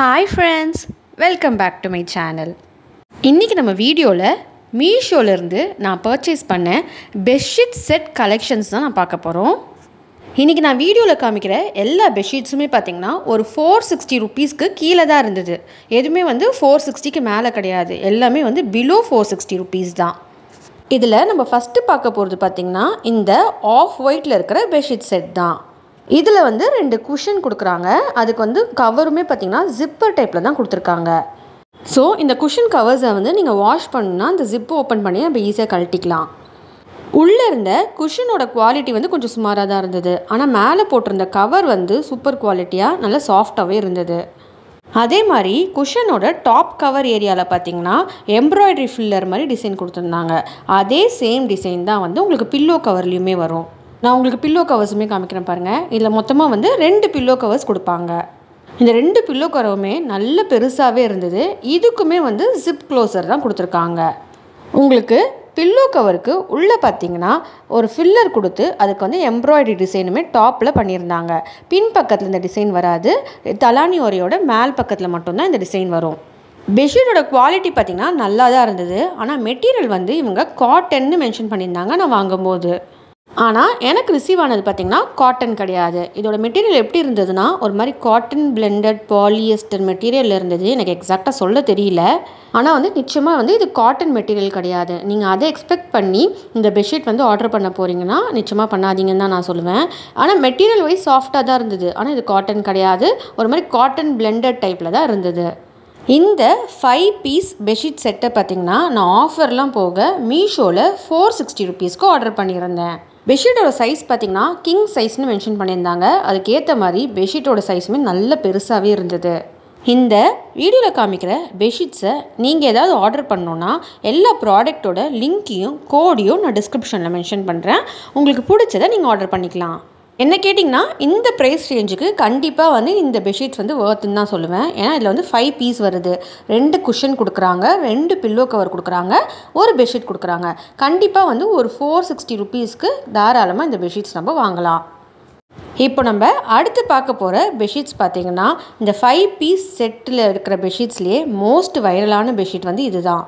hi friends welcome back to my channel இன்றைக்கி நம்ம வீடியோவில் மீஷோலேருந்து நான் பர்ச்சேஸ் பண்ண பெட்ஷீட் செட் கலெக்ஷன்ஸ் தான் நான் பார்க்க போகிறோம் இன்றைக்கி நான் வீடியோவில் காமிக்கிற எல்லா பெட்ஷீட்ஸுமே பார்த்திங்கன்னா ஒரு ஃபோர் சிக்ஸ்டி ருப்பீஸ்க்கு கீழே தான் இருந்தது எதுவுமே வந்து ஃபோர் சிக்ஸ்டிக்கு மேலே கிடையாது எல்லாமே வந்து பிலோ ஃபோர் சிக்ஸ்டி ருப்பீஸ் தான் இதில் நம்ம ஃபஸ்ட்டு பார்க்க போகிறது பார்த்திங்கன்னா இந்த ஆஃப் ஒயிட்டில் இருக்கிற பெட்ஷீட் செட் தான் இதில் வந்து ரெண்டு குஷன் கொடுக்குறாங்க அதுக்கு வந்து கவருமே பார்த்திங்கன்னா ஜிப்பர் டைப்பில் தான் கொடுத்துருக்காங்க ஸோ இந்த குஷன் கவர்ஸை வந்து நீங்கள் வாஷ் பண்ணுன்னா அந்த ஜிப்பு ஓப்பன் பண்ணி நம்ம ஈஸியாக கழட்டிக்கலாம் உள்ளே இருந்த குஷனோட குவாலிட்டி வந்து கொஞ்சம் சுமாராக தான் இருந்தது ஆனால் மேலே போட்டிருந்த கவர் வந்து சூப்பர் குவாலிட்டியாக நல்லா சாஃப்டாகவே இருந்தது அதே மாதிரி குஷனோட டாப் கவர் ஏரியாவில் பார்த்தீங்கன்னா எம்ப்ராய்டரி ஃபில்லர் மாதிரி டிசைன் கொடுத்துருந்தாங்க அதே சேம் டிசைன் தான் வந்து உங்களுக்கு பில்லோ கவர்லேயுமே வரும் நான் உங்களுக்கு பில்லோ கவர்ஸுமே காமிக்கிறேன் பாருங்கள் இதில் மொத்தமாக வந்து ரெண்டு பில்லோ கவர்ஸ் கொடுப்பாங்க இந்த ரெண்டு பில்லோ கவருமே நல்ல பெருசாகவே இருந்தது இதுக்குமே வந்து ஜிப் க்ளோசர் தான் கொடுத்துருக்காங்க உங்களுக்கு பில்லோ கவருக்கு உள்ளே பார்த்தீங்கன்னா ஒரு ஃபில்லர் கொடுத்து அதுக்கு வந்து எம்ப்ராய்டரி டிசைனுமே டாப்பில் பண்ணியிருந்தாங்க பின் பக்கத்தில் இந்த டிசைன் வராது தலானி உரையோட மேல் பக்கத்தில் மட்டும்தான் இந்த டிசைன் வரும் பெட்ஷீட்டோட குவாலிட்டி பார்த்திங்கன்னா நல்லா தான் இருந்தது ஆனால் மெட்டீரியல் வந்து இவங்க காட்டன்னு மென்ஷன் பண்ணியிருந்தாங்க நான் வாங்கும்போது ஆனால் எனக்கு ரிசீவ் ஆனது பார்த்திங்கன்னா காட்டன் கிடையாது இதோட மெட்டீரியல் எப்படி இருந்ததுன்னா ஒரு மாதிரி காட்டன் பிளெண்டட் பாலியஸ்டர் மெட்டீரியல் இருந்தது எனக்கு எக்ஸாக்டாக சொல்ல தெரியல ஆனால் வந்து நிச்சயமாக வந்து இது காட்டன் மெட்டீரியல் கிடையாது நீங்கள் அதை எக்ஸ்பெக்ட் பண்ணி இந்த பெட்ஷீட் வந்து ஆர்டர் பண்ண போகிறீங்கன்னா நிச்சயமாக பண்ணாதீங்கன்னு தான் நான் சொல்லுவேன் ஆனால் மெட்டீரியல் வைஸ் சாஃப்டாக தான் இருந்தது ஆனால் இது காட்டன் கிடையாது ஒரு மாதிரி காட்டன் பிளெண்டட் டைப்பில் தான் இருந்தது இந்த ஃபைவ் பீஸ் பெட்ஷீட் செட்டை பார்த்திங்கன்னா நான் ஆஃபர்லாம் போக மீஷோவில் ஃபோர் சிக்ஸ்டி ருபீஸ்க்கு ஆர்டர் பண்ணியிருந்தேன் பெட்ஷீட்டோட சைஸ் பார்த்திங்கன்னா கிங் சைஸ்னு மென்ஷன் பண்ணியிருந்தாங்க அதுக்கேற்ற மாதிரி பெட்ஷீட்டோட சைஸுமே நல்ல பெருசாகவே இருந்தது இந்த வீடியோவில் காமிக்கிற பெட்ஷீட்ஸை நீங்கள் ஏதாவது ஆர்டர் பண்ணோன்னா எல்லா ப்ராடக்ட்டோட லிங்க்கையும் கோடையும் நான் டிஸ்கிரிப்ஷனில் மென்ஷன் பண்ணுறேன் உங்களுக்கு பிடிச்சதை நீங்கள் ஆர்டர் பண்ணிக்கலாம் என்ன கேட்டிங்கன்னா இந்த ப்ரைஸ் ரேஞ்சுக்கு கண்டிப்பாக வந்து இந்த பெட்ஷீட்ஸ் வந்து ஒர்த்துன்னு தான் சொல்லுவேன் ஏன்னா இதில் வந்து ஃபைவ் பீஸ் வருது ரெண்டு குஷன் கொடுக்குறாங்க ரெண்டு பில்லோ கவர் கொடுக்குறாங்க ஒரு பெட்ஷீட் கொடுக்குறாங்க கண்டிப்பாக வந்து ஒரு ஃபோர் சிக்ஸ்டி ருபீஸ்க்கு தாராளமாக இந்த பெட்ஷீட்ஸ் நம்ம வாங்கலாம் இப்போ நம்ம அடுத்து பார்க்க போகிற பெட்ஷீட்ஸ் பார்த்திங்கன்னா இந்த ஃபைவ் பீஸ் செட்டில் இருக்கிற பெட்ஷீட்ஸ்லேயே மோஸ்ட் வைரலான பெட்ஷீட் வந்து இதுதான்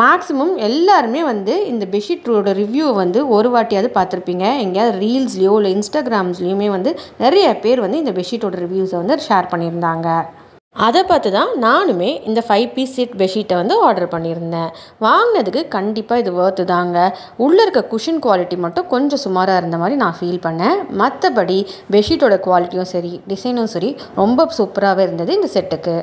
மேக்ஸிமம் எல்லாருமே வந்து இந்த பெட்ஷீட்டோட ரிவ்யூவை வந்து ஒரு வாட்டியாவது பார்த்துருப்பீங்க எங்கேயாவது ரீல்ஸ்லேயோ இல்லை இன்ஸ்டாகிராம்ஸ்லேயுமே வந்து நிறைய பேர் வந்து இந்த பெட்ஷீட்டோட ரிவ்யூஸை வந்து ஷேர் பண்ணியிருந்தாங்க அதை பார்த்து தான் நானுமே இந்த ஃபைவ் பீஸ் செட் பெட்ஷீட்டை வந்து ஆர்டர் பண்ணியிருந்தேன் வாங்கினதுக்கு கண்டிப்பாக இது ஒர்த்து தாங்க உள்ளே இருக்க குஷின் குவாலிட்டி மட்டும் கொஞ்சம் சுமாராக இருந்த மாதிரி நான் ஃபீல் பண்ணேன் மற்றபடி பெட்ஷீட்டோட குவாலிட்டியும் சரி டிசைனும் சரி ரொம்ப சூப்பராகவே இருந்தது இந்த செட்டுக்கு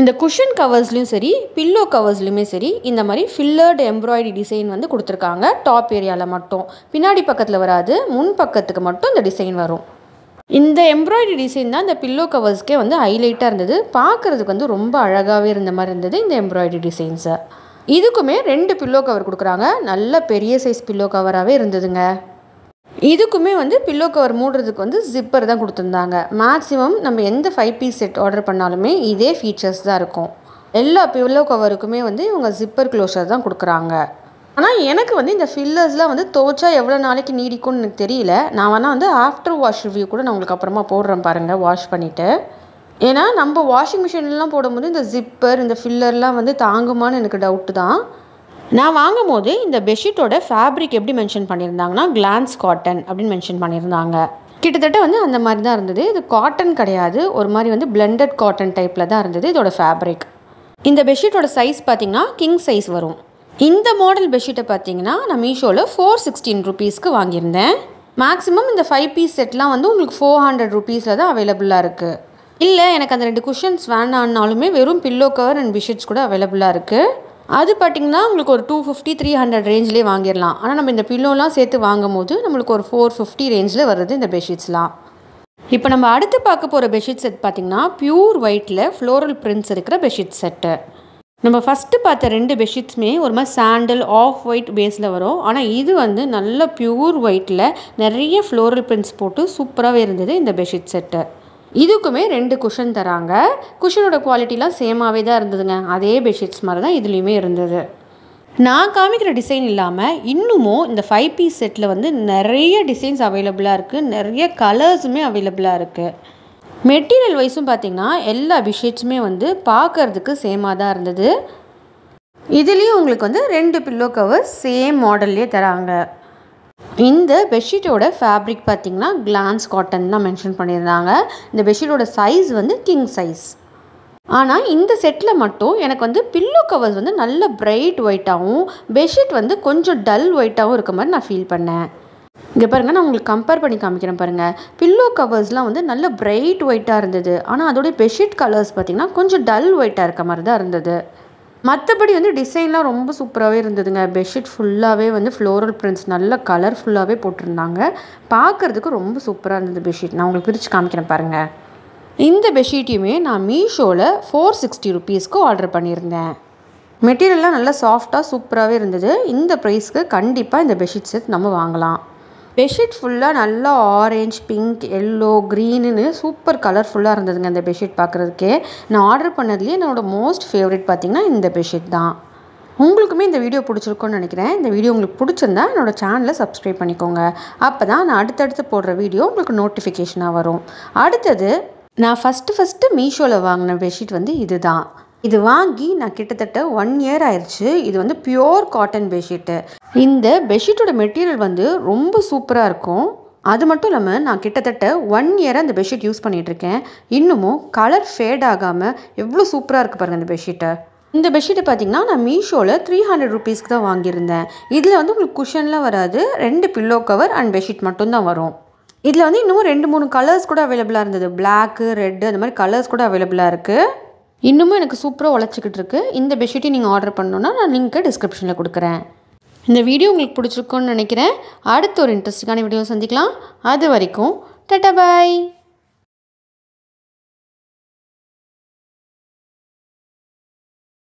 இந்த குஷன் கவர்ஸ்லையும் சரி பில்லோ கவர்ஸ்லையுமே சரி இந்த மாதிரி ஃபில்லர்டு எம்ப்ராய்டரி டிசைன் வந்து கொடுத்துருக்காங்க டாப் ஏரியாவில் மட்டும் பின்னாடி பக்கத்தில் வராது முன் பக்கத்துக்கு மட்டும் இந்த டிசைன் வரும் இந்த எம்ப்ராய்டரி டிசைன் தான் இந்த பில்லோ கவர்ஸ்க்கே வந்து ஹைலைட்டாக இருந்தது பார்க்குறதுக்கு வந்து ரொம்ப அழகாகவே இருந்த மாதிரி இருந்தது இந்த எம்ப்ராய்டரி டிசைன்ஸை இதுக்குமே ரெண்டு பில்லோ கவர் கொடுக்குறாங்க நல்ல பெரிய சைஸ் பில்லோ கவராகவே இருந்ததுங்க இதுக்குமே வந்து பில்லோ கவர் மூடுறதுக்கு வந்து ஜிப்பர் தான் கொடுத்துருந்தாங்க மேக்ஸிமம் நம்ம எந்த ஃபைவ் பீஸ் செட் ஆர்டர் பண்ணாலுமே இதே ஃபீச்சர்ஸ் தான் இருக்கும் எல்லா பில்லோ கவருக்குமே வந்து இவங்க ஜிப்பர் க்ளோஷர் தான் கொடுக்குறாங்க ஆனால் எனக்கு வந்து இந்த ஃபில்லர்ஸ்லாம் வந்து துவச்சா எவ்வளோ நாளைக்கு நீடிக்கும்னு எனக்கு தெரியல நான் வேணால் வந்து ஆஃப்டர் வாஷ் ரிவ்யூ கூட நான் உங்களுக்கு அப்புறமா போடுறேன் பாருங்கள் வாஷ் பண்ணிவிட்டு ஏன்னா நம்ம வாஷிங் மிஷின்லாம் போடும்போது இந்த ஜிப்பர் இந்த ஃபில்லர்லாம் வந்து தாங்குமான்னு எனக்கு டவுட்டு தான் நான் வாங்கும் போது இந்த பெட்ஷீட்டோட ஃபேப்ரிக் எப்படி மென்ஷன் பண்ணியிருந்தாங்கன்னா கிளான்ஸ் காட்டன் அப்படின்னு மென்ஷன் பண்ணியிருந்தாங்க கிட்டத்தட்ட வந்து அந்த மாதிரி தான் இருந்தது இது காட்டன் கிடையாது ஒரு மாதிரி வந்து பிளெண்டட் காட்டன் டைப்பில் தான் இருந்தது இதோட ஃபேப்ரிக் இந்த பெட்ஷீட்டோட சைஸ் பார்த்திங்கன்னா கிங் சைஸ் வரும் இந்த மாடல் பெட்ஷீட்டை பார்த்தீங்கன்னா நான் மீஷோவில் ஃபோர் சிக்ஸ்டீன் ருபீஸ்க்கு வாங்கியிருந்தேன் மேக்ஸிமம் இந்த ஃபைவ் பீஸ் செட்லாம் வந்து உங்களுக்கு ஃபோர் ஹண்ட்ரட் ருபீஸில் தான் அவைலபிளாக இருக்குது இல்லை எனக்கு அந்த ரெண்டு குஷன்ஸ் வேணான்னாலுமே வெறும் பில்லோ கவர் அண்ட் பெட்ஷீட்ஸ் கூட அவைலபிளாக இருக்குது அது பார்த்திங்கன்னா உங்களுக்கு ஒரு டூ ஃபிஃப்டி த்ரீ ஹண்ட்ரட் ரேஞ்சிலே வாங்கிடலாம் ஆனால் நம்ம இந்த பில்லோலாம் சேர்த்து வாங்கும் போது நம்மளுக்கு ஒரு ஃபோர் ஃபிஃப்டி ரேஞ்சில் வருது இந்த பெட்ஷீட்ஸ்லாம் இப்போ நம்ம அடுத்து பார்க்க போகிற பெட்ஷீட் செட் பார்த்திங்கன்னா பியூர் ஒயிட்டில் ஃப்ளோரல் பிரிண்ட்ஸ் இருக்கிற பெட்ஷீட் செட்டு நம்ம ஃபஸ்ட்டு பார்த்த ரெண்டு பெட்ஷீட்ஸுமே ஒரு மாதிரி சாண்டல் ஆஃப் ஒயிட் பேஸில் வரும் ஆனால் இது வந்து நல்ல பியூர் ஒயிட்டில் நிறைய ஃப்ளோரல் பிரிண்ட்ஸ் போட்டு சூப்பராகவே இருந்தது இந்த பெட்ஷீட் செட்டு இதுக்குமே ரெண்டு குஷன் தராங்க குஷனோட குவாலிட்டிலாம் சேமாகவே தான் இருந்ததுங்க அதே பெட்ஷீட்ஸ் மாதிரி தான் இதுலேயுமே இருந்தது நான் காமிக்கிற டிசைன் இல்லாமல் இன்னமும் இந்த ஃபைவ் பீஸ் செட்டில் வந்து நிறைய டிசைன்ஸ் அவைலபிளாக இருக்குது நிறைய கலர்ஸுமே அவைலபிளாக இருக்குது மெட்டீரியல் வைஸும் பார்த்திங்கன்னா எல்லா பிஷேட்ஸுமே வந்து பார்க்குறதுக்கு சேமாக தான் இருந்தது இதுலேயும் உங்களுக்கு வந்து ரெண்டு பில்லோ கவர் சேம் மாடல்லே தராங்க இந்த பெட்ஷீட்டோட ஃபேப்ரிக் பார்த்திங்கன்னா கிளான்ஸ் காட்டன் தான் மென்ஷன் பண்ணியிருந்தாங்க இந்த பெட்ஷீட்டோட சைஸ் வந்து கிங் சைஸ் ஆனால் இந்த செட்டில் மட்டும் எனக்கு வந்து பில்லோ கவர்ஸ் வந்து நல்ல பிரைட் ஒயிட்டாகவும் பெட்ஷீட் வந்து கொஞ்சம் டல் ஒயிட்டாகவும் இருக்க மாதிரி நான் ஃபீல் பண்ணேன் இங்கே பாருங்கள் நான் உங்களுக்கு கம்பேர் பண்ணி காமிக்கிறேன் பாருங்கள் பில்லோ கவர்ஸ்லாம் வந்து நல்ல பிரைட் ஒயிட்டாக இருந்தது ஆனால் அதோடைய பெட்ஷீட் கலர்ஸ் பார்த்திங்கன்னா கொஞ்சம் டல் ஒயிட்டாக இருக்க மாதிரி தான் இருந்தது மற்றபடி வந்து டிசைன்லாம் ரொம்ப சூப்பராகவே இருந்ததுங்க பெட்ஷீட் ஃபுல்லாகவே வந்து ஃப்ளோரல் பிரிண்ட்ஸ் நல்ல கலர்ஃபுல்லாகவே போட்டிருந்தாங்க பார்க்குறதுக்கு ரொம்ப சூப்பராக இருந்தது பெட்ஷீட் நான் உங்களுக்கு பிரித்து காமிக்கிறேன் பாருங்கள் இந்த பெட்ஷீட்டையுமே நான் மீஷோவில் ஃபோர் சிக்ஸ்டி ருபீஸ்க்கு ஆர்டர் பண்ணியிருந்தேன் மெட்டீரியல்லாம் நல்லா சாஃப்டாக சூப்பராகவே இருந்தது இந்த ப்ரைஸ்க்கு கண்டிப்பாக இந்த பெட்ஷீட் செட் நம்ம வாங்கலாம் பெட்ஷீட் ஃபுல்லாக நல்லா ஆரஞ்ச் பிங்க் எல்லோ க்ரீனுன்னு சூப்பர் கலர்ஃபுல்லாக இருந்ததுங்க அந்த பெட்ஷீட் பார்க்குறதுக்கே நான் ஆர்டர் பண்ணதுலேயே என்னோடய மோஸ்ட் ஃபேவரட் பார்த்திங்கன்னா இந்த பெட்ஷீட் தான் உங்களுக்குமே இந்த வீடியோ பிடிச்சிருக்கோன்னு நினைக்கிறேன் இந்த வீடியோ உங்களுக்கு பிடிச்சிருந்தா என்னோடய சேனலை சப்ஸ்கிரைப் பண்ணிக்கோங்க அப்போ தான் நான் அடுத்தடுத்து போடுற வீடியோ உங்களுக்கு நோட்டிஃபிகேஷனாக வரும் அடுத்தது நான் ஃபஸ்ட்டு ஃபஸ்ட்டு மீஷோவில் வாங்கின பெட்ஷீட் வந்து இது தான் இது வாங்கி நான் கிட்டத்தட்ட ஒன் இயர் ஆயிடுச்சு இது வந்து பியோர் காட்டன் பெட்ஷீட்டு இந்த பெட்ஷீட்டோட மெட்டீரியல் வந்து ரொம்ப சூப்பராக இருக்கும் அது மட்டும் இல்லாமல் நான் கிட்டத்தட்ட ஒன் இயராக அந்த பெட்ஷீட் யூஸ் பண்ணிகிட்ருக்கேன் இன்னமும் கலர் ஃபேட் ஆகாமல் எவ்வளோ சூப்பராக இருக்குது பாருங்கள் இந்த பெட்ஷீட்டை இந்த பெட்ஷீட்டை பார்த்தீங்கன்னா நான் மீஷோவில் த்ரீ ஹண்ட்ரட் ருபீஸ்க்கு தான் வாங்கியிருந்தேன் இதில் வந்து உங்களுக்கு குஷன்லாம் வராது ரெண்டு பில்லோ கவர் அண்ட் பெட்ஷீட் மட்டும்தான் வரும் இதில் வந்து இன்னமும் ரெண்டு மூணு கலர்ஸ் கூட அவைலபிளாக இருந்தது பிளாக்கு ரெட்டு அந்த மாதிரி கலர்ஸ் கூட அவைலபிளாக இருக்குது இன்னமும் எனக்கு சூப்பராக உழைச்சிக்கிட்டு இருக்குது இந்த பெட்ஷீட்டை நீங்கள் ஆர்டர் பண்ணணுன்னா நான் லிங்க்கை டிஸ்கிரிப்ஷனில் கொடுக்குறேன் இந்த வீடியோ உங்களுக்கு பிடிச்சிருக்கோன்னு நினைக்கிறேன் அடுத்த ஒரு இன்ட்ரெஸ்டிங்கான வீடியோ சந்திக்கலாம் அது வரைக்கும் டட்டா பாய்